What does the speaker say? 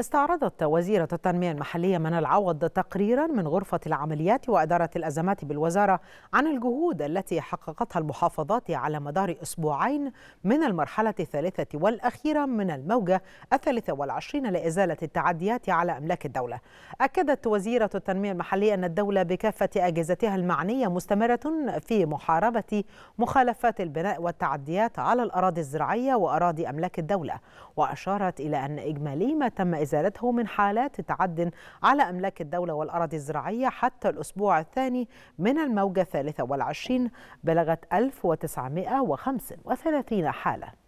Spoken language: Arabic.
استعرضت وزيرة التنمية المحلية من العوض تقريرا من غرفة العمليات وإدارة الأزمات بالوزارة عن الجهود التي حققتها المحافظات على مدار أسبوعين من المرحلة الثالثة والأخيرة من الموجة الثالثة والعشرين لإزالة التعديات على أملاك الدولة أكدت وزيرة التنمية المحلية أن الدولة بكافة أجهزتها المعنية مستمرة في محاربة مخالفات البناء والتعديات على الأراضي الزراعية وأراضي أملاك الدولة وأشارت إلى أن إجمالي ما تم وإزالته من حالات تعد على أملاك الدولة والأراضي الزراعية حتى الأسبوع الثاني من الموجة الثالثة والعشرين بلغت 1935 حالة